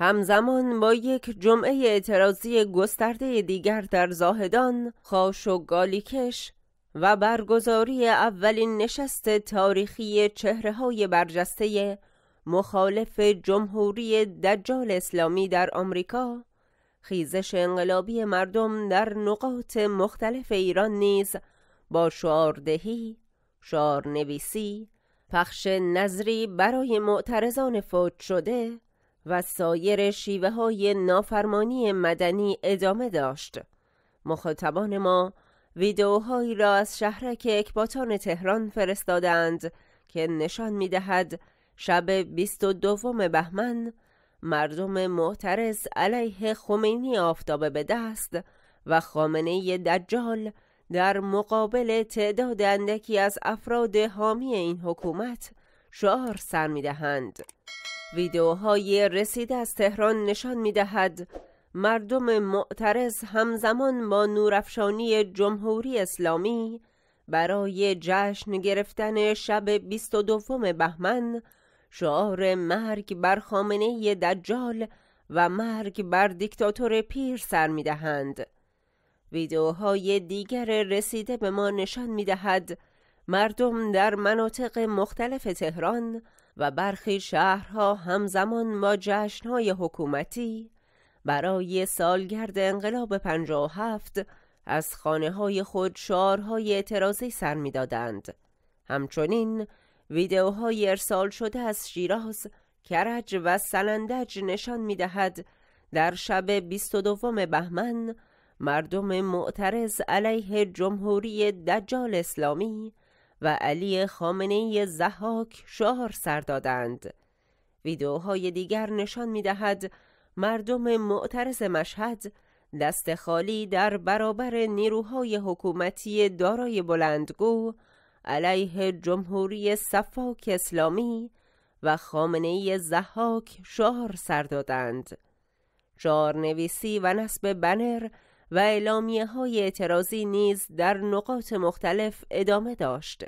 همزمان با یک جمعه اعتراضی گسترده دیگر در زاهدان، خاش و گالیکش و برگزاری اولین نشست تاریخی چهره های برجسته مخالف جمهوری دجال اسلامی در آمریکا، خیزش انقلابی مردم در نقاط مختلف ایران نیز با شعاردهی، شعارنویسی، پخش نظری برای معترضان فوت شده و سایر شیوه های نافرمانی مدنی ادامه داشت مخاطبان ما ویدئوهایی را از شهرک اکباتان تهران فرستادند که نشان می دهد شب 22 بهمن مردم معترض علیه خمینی آفتابه به دست و خامنه دجال در مقابل تعداد اندکی از افراد حامی این حکومت شعار سر می دهند. ویدیوهای رسیده از تهران نشان می دهد مردم معترض همزمان با نورافشانی جمهوری اسلامی برای جشن گرفتن شب دوم بهمن شعار مرگ بر خامنه دجال و مرگ بر دیکتاتور پیر سر می دهند. ویدیوهای دیگر رسیده به ما نشان می دهد مردم در مناطق مختلف تهران و برخی شهرها همزمان ما جشنهای حکومتی برای سالگرد انقلاب 57 از خانه های خود شعارهای اعتراضی سر دادند. همچنین ویدئوهای ارسال شده از شیراز، کرج و سلندج نشان می دهد در شب دوم بهمن مردم معترض علیه جمهوری دجال اسلامی و علی خامنه زحاک شعار سر دادند ویدئوهای دیگر نشان می دهد مردم معترض مشهد دست خالی در برابر نیروهای حکومتی دارای بلندگو علیه جمهوری صفاک اسلامی و خامنه زحاک شعار سر دادند شعار نویسی و نصب بنر و اعلامیه های اعتراضی نیز در نقاط مختلف ادامه داشت.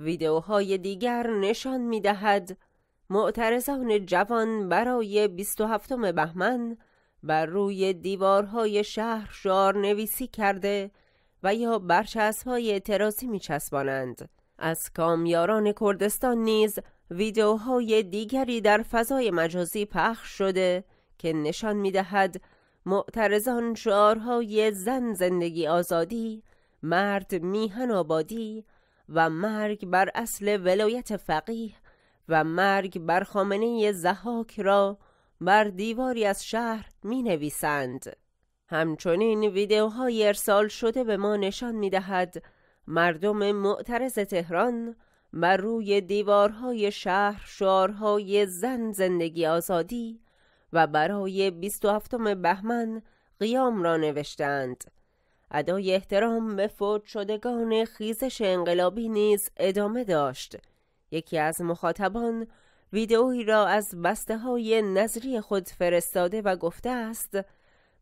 ویدئوهای دیگر نشان می دهد معترضان جوان برای 27 بهمن بر روی دیوارهای شهر شعار نویسی کرده و یا برچسبهای های اعتراضی می چسبانند. از کامیاران کردستان نیز ویدئوهای دیگری در فضای مجازی پخش شده که نشان می دهد معترضان شعارهای زن زندگی آزادی مرد میهن آبادی و مرگ بر اصل ولایت فقیه و مرگ بر خامنه زحاک را بر دیواری از شهر می نویسند. همچنین ویدیوهای ارسال شده به ما نشان می دهد مردم معترض تهران بر روی دیوارهای شهر شعارهای زن زندگی آزادی و برای 27 بهمن قیام را نوشتند ادای احترام به فوت شدگان خیزش انقلابی نیز ادامه داشت یکی از مخاطبان ویدئویی را از بسته های نظری خود فرستاده و گفته است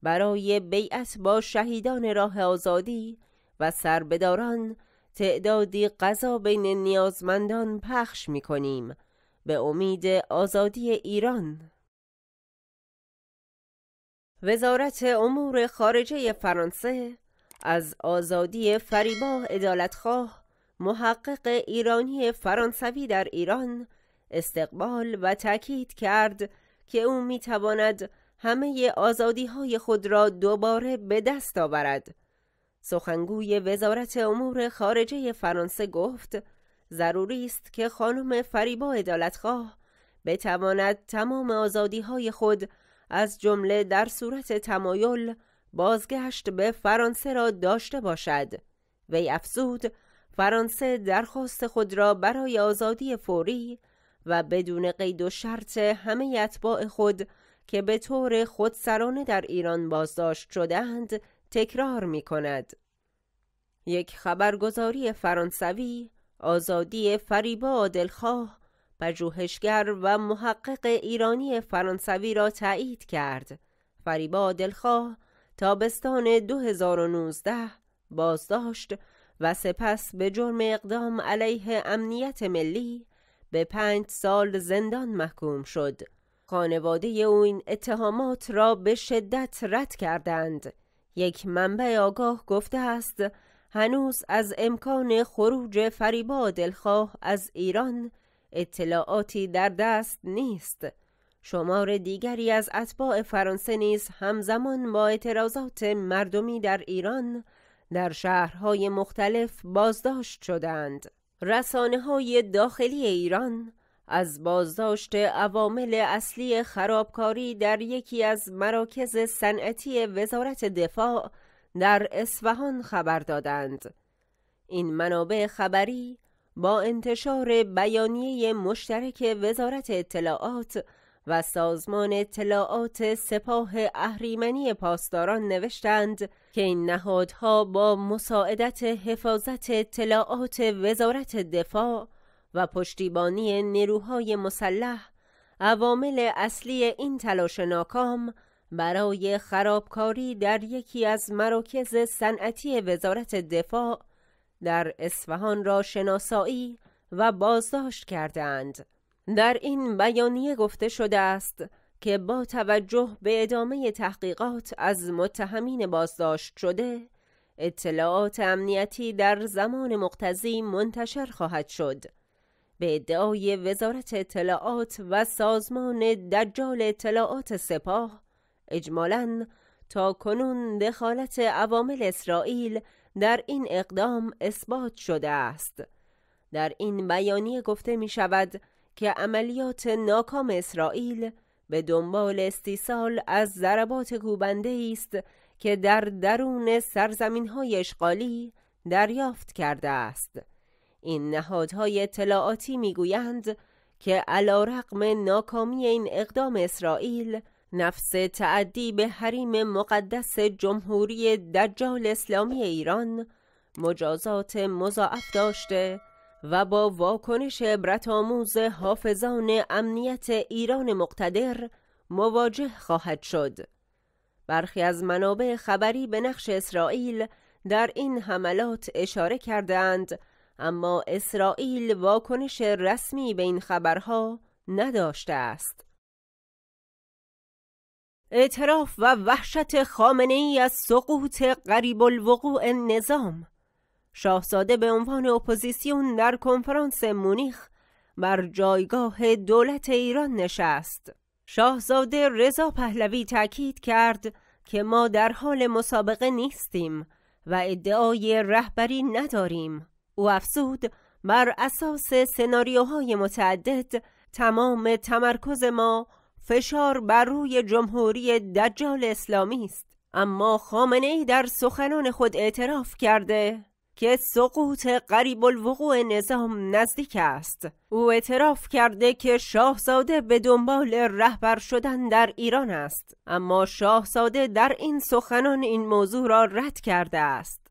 برای بیعت با شهیدان راه آزادی و سربهداران تعدادی غذا بین نیازمندان پخش می کنیم به امید آزادی ایران وزارت امور خارجه فرانسه از آزادی فریبا عدالتخواه محقق ایرانی فرانسوی در ایران استقبال و تاکید کرد که او میتواند همه آزادی های خود را دوباره به دست آورد سخنگوی وزارت امور خارجه فرانسه گفت ضروری است که خانم فریبا عدالتخواه بتواند تمام آزادی های خود از جمله در صورت تمایل بازگشت به فرانسه را داشته باشد وی افزود فرانسه درخواست خود را برای آزادی فوری و بدون قید و شرط همه اتباع خود که به طور خودسرانه در ایران بازداشت شدهاند تکرار می کند. یک خبرگزاری فرانسوی آزادی فریبا عادلخواه پژوهشگر و محقق ایرانی فرانسوی را تایید کرد فریبا دلخواه تابستان 2019 بازداشت و سپس به جرم اقدام علیه امنیت ملی به پنج سال زندان محکوم شد خانواده او این اتهامات را به شدت رد کردند یک منبع آگاه گفته است هنوز از امکان خروج فریبا دلخواه از ایران اطلاعاتی در دست نیست شمار دیگری از اتباع فرانسه نیز همزمان با اعتراضات مردمی در ایران در شهرهای مختلف بازداشت شدند رسانه های داخلی ایران از بازداشت عوامل اصلی خرابکاری در یکی از مراکز صنعتی وزارت دفاع در اصفهان خبر دادند این منابع خبری با انتشار بیانیه مشترک وزارت اطلاعات و سازمان اطلاعات سپاه اهریمنی پاسداران نوشتند که این نهادها با مساعدت حفاظت اطلاعات وزارت دفاع و پشتیبانی نیروهای مسلح عوامل اصلی این تلاش ناکام برای خرابکاری در یکی از مراکز صنعتی وزارت دفاع در اصفهان را شناسایی و بازداشت کردند در این بیانیه گفته شده است که با توجه به ادامه تحقیقات از متهمین بازداشت شده اطلاعات امنیتی در زمان مقتضی منتشر خواهد شد به ادعای وزارت اطلاعات و سازمان دجال اطلاعات سپاه اجمالا تا کنون دخالت عوامل اسرائیل در این اقدام اثبات شده است در این بیانیه گفته می شود که عملیات ناکام اسرائیل به دنبال استیصال از ضربات کوبنده است که در درون سرزمین های اشغالی دریافت کرده است این نهادهای اطلاعاتی میگویند که علا رقم ناکامی این اقدام اسرائیل نفس تعدی به حریم مقدس جمهوری دجال اسلامی ایران مجازات مضاعف داشته و با واکنش عبرت حافظان امنیت ایران مقتدر مواجه خواهد شد برخی از منابع خبری به نقش اسرائیل در این حملات اشاره کردند اما اسرائیل واکنش رسمی به این خبرها نداشته است اعتراف و وحشت خامنه ای از سقوط قریب الوقوع نظام شاهزاده به عنوان اپوزیسیون در کنفرانس مونیخ بر جایگاه دولت ایران نشست شاهزاده رضا پهلوی تاکید کرد که ما در حال مسابقه نیستیم و ادعای رهبری نداریم او افزود بر اساس سناریوهای متعدد تمام تمرکز ما فشار بر روی جمهوری دجال اسلامی است اما خامنه ای در سخنان خود اعتراف کرده که سقوط قریب الوقوع نظام نزدیک است او اعتراف کرده که شاهزاده به دنبال رهبر شدن در ایران است اما شاهزاده در این سخنان این موضوع را رد کرده است